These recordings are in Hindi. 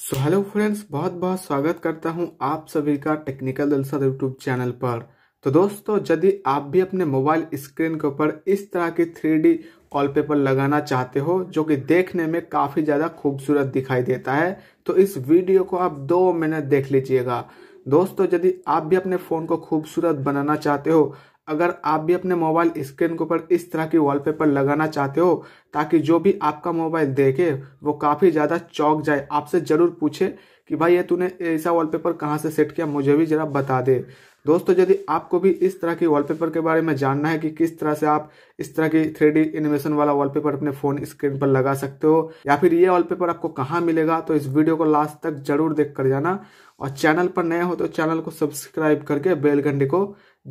सो हेलो फ्रेंड्स बहुत बहुत स्वागत करता हूं आप सभी का टेक्निकल दलसर यूट्यूब चैनल पर तो दोस्तों यदि आप भी अपने मोबाइल स्क्रीन के ऊपर इस तरह की थ्री डी वॉलपेपर लगाना चाहते हो जो कि देखने में काफ़ी ज़्यादा खूबसूरत दिखाई देता है तो इस वीडियो को आप दो मिनट देख लीजिएगा दोस्तों यदि आप भी अपने फ़ोन को खूबसूरत बनाना चाहते हो अगर आप भी अपने मोबाइल स्क्रीन के ऊपर इस तरह की वॉलपेपर लगाना चाहते हो ताकि जो भी आपका मोबाइल देखे वो काफ़ी ज़्यादा चौक जाए आपसे ज़रूर पूछे कि भाई ये तूने ऐसा वॉलपेपर कहाँ से सेट किया मुझे भी जरा बता दे दोस्तों यदि आपको भी इस तरह की वॉलपेपर के बारे में जानना है कि किस तरह से आप इस तरह की थ्री एनिमेशन वाला वॉलपेपर अपने फोन स्क्रीन पर लगा सकते हो या फिर ये वॉलपेपर आपको कहाँ मिलेगा तो इस वीडियो को लास्ट तक जरूर देख कर जाना और चैनल पर नए हो तो चैनल को सब्सक्राइब करके बेल घंटे को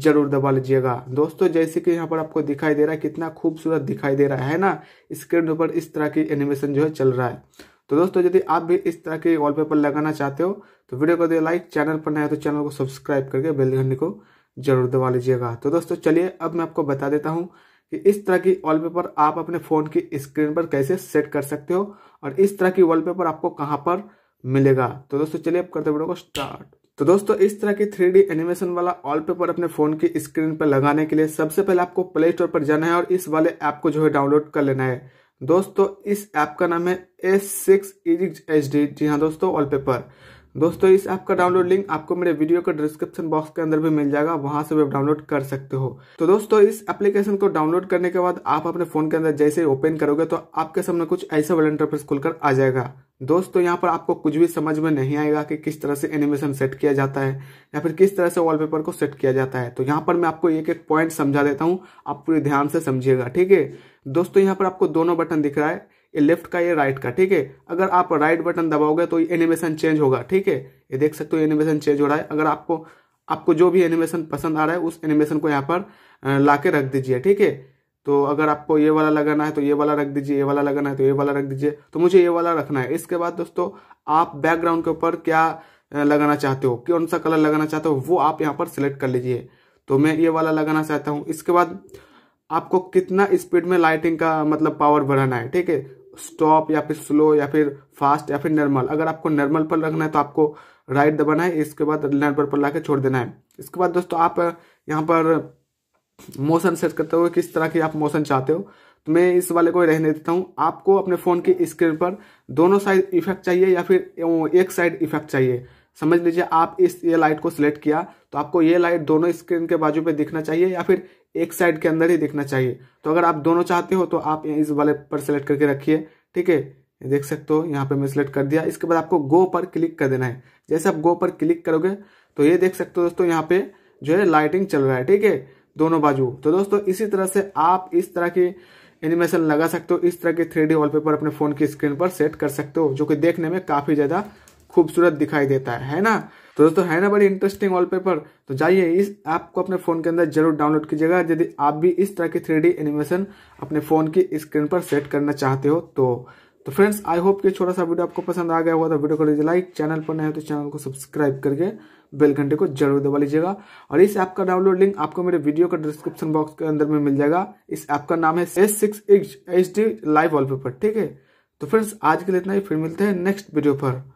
जरूर दबा लीजिएगा दोस्तों जैसे कि यहाँ पर आपको दिखाई दे रहा है कितना खूबसूरत दिखाई दे रहा है ना स्क्रीन पर इस तरह की एनिमेशन जो है चल रहा है तो दोस्तों यदि आप भी इस तरह के वॉलपेपर लगाना चाहते हो तो वीडियो को दे लाइक चैनल पर नया तो चैनल को सब्सक्राइब करके बेल घंटी को जरूर दबा लीजिएगा तो दोस्तों चलिए अब मैं आपको बता देता हूँ कि इस तरह की वॉलपेपर आप अपने फ़ोन की स्क्रीन पर कैसे सेट कर सकते हो और इस तरह की वॉलपेपर आपको कहाँ पर मिलेगा तो दोस्तों चलिए अब करते वीडियो को स्टार्ट तो दोस्तों इस तरह की थ्री एनिमेशन वाला वॉलपेपर अपने फ़ोन की स्क्रीन पर लगाने के लिए सबसे पहले आपको प्ले स्टोर पर जाना है और इस वाले ऐप को जो है डाउनलोड कर लेना है दोस्तों इस ऐप का नाम है एस सिक्स इजिक्स एच डी जी हाँ दोस्तों वॉलपेपर दोस्तों इस ऐप का डाउनलोड लिंक आपको मेरे वीडियो के डिस्क्रिप्शन बॉक्स के अंदर भी मिल जाएगा वहां से भी आप डाउनलोड कर सकते हो तो दोस्तों इस एप्लीकेशन को डाउनलोड करने के बाद आप अपने फोन के अंदर जैसे ओपन करोगे तो आपके सामने कुछ ऐसा वाला खुलकर आ जाएगा दोस्तों यहाँ पर आपको कुछ भी समझ में नहीं आएगा कि किस तरह से एनिमेशन सेट किया जाता है या फिर किस तरह से वॉलपेपर को सेट किया जाता है तो यहाँ पर मैं आपको एक एक पॉइंट समझा देता हूँ आप पूरे ध्यान से समझिएगा ठीक है दोस्तों यहाँ पर आपको दोनों बटन दिख रहा है ये लेफ्ट का ये राइट का ठीक है अगर आप राइट बटन दबाओगे तो एनिमेशन चेंज होगा ठीक है ये देख सकते हो एनिमेशन चेंज हो रहा है अगर आपको आपको जो भी एनिमेशन पसंद आ रहा है उस एनिमेशन को यहाँ पर ला के रख दीजिए ठीक है तो अगर आपको ये वाला लगाना है तो ये वाला रख दीजिए ये वाला लगाना है तो ये वाला रख दीजिए तो मुझे ये वाला रखना है इसके बाद दोस्तों आप बैकग्राउंड के ऊपर क्या लगाना चाहते हो कौन सा कलर लगाना चाहते हो वो आप यहाँ पर सिलेक्ट कर लीजिए तो मैं ये वाला लगाना चाहता हूँ इसके बाद आपको कितना स्पीड में लाइटिंग का मतलब पावर बढ़ाना है ठीक है स्टॉप या फिर स्लो या फिर फास्ट या फिर नॉर्मल अगर आपको नॉर्मल पर रखना है तो आपको राइट दबाना है इसके बाद नॉर्मल पर ला के छोड़ देना है इसके बाद दोस्तों आप यहाँ पर मोशन सेट करते हुए किस तरह की आप मोशन चाहते हो तो मैं इस वाले को रहने देता हूँ आपको अपने फ़ोन की स्क्रीन पर दोनों साइड इफेक्ट चाहिए या फिर एक साइड इफेक्ट चाहिए समझ लीजिए आप इस ये लाइट को सिलेक्ट किया तो आपको ये लाइट दोनों स्क्रीन के बाजू पे दिखना चाहिए या फिर एक साइड के अंदर ही दिखना चाहिए तो अगर आप दोनों चाहते हो तो आप इस वाले पर सिलेक्ट करके रखिए ठीक है देख सकते हो यहाँ पे मैं सिलेक्ट कर दिया इसके बाद आपको गो पर क्लिक कर देना है जैसे आप गो पर क्लिक करोगे तो ये देख सकते हो दोस्तों यहाँ पे जो है लाइटिंग चल रहा है ठीक है दोनों बाजू तो दोस्तों इसी तरह से आप इस तरह की एनिमेशन लगा सकते हो इस तरह के थ्री डी वॉलपेपर अपने फोन की स्क्रीन पर सेट कर सकते हो जो कि देखने में काफी ज्यादा खूबसूरत दिखाई देता है है ना तो दोस्तों है ना बड़ी इंटरेस्टिंग वॉलपेपर तो जाइए इस ऐप को अपने फोन के अंदर जरूर डाउनलोड कीजिएगा यदि आप भी इस तरह की थ्री एनिमेशन अपने फोन की स्क्रीन पर सेट करना चाहते हो तो तो फ्रेंड्स आई होप कि छोटा सा वीडियो आपको पसंद आ गया होगा तो वीडियो को लीजिए लाइक चैनल पर नए हो तो चैनल को सब्सक्राइब करके बेल घंटे को जरूर दबा लीजिएगा और इस ऐप का डाउनलोड लिंक आपको मेरे वीडियो का डिस्क्रिप्शन बॉक्स के अंदर में मिल जाएगा इस ऐप का नाम है S six H D live wallpaper ठीक है तो फ्रेंड्स आज के लिए इतना ही फिर मिलते हैं नेक्स्ट वीडियो पर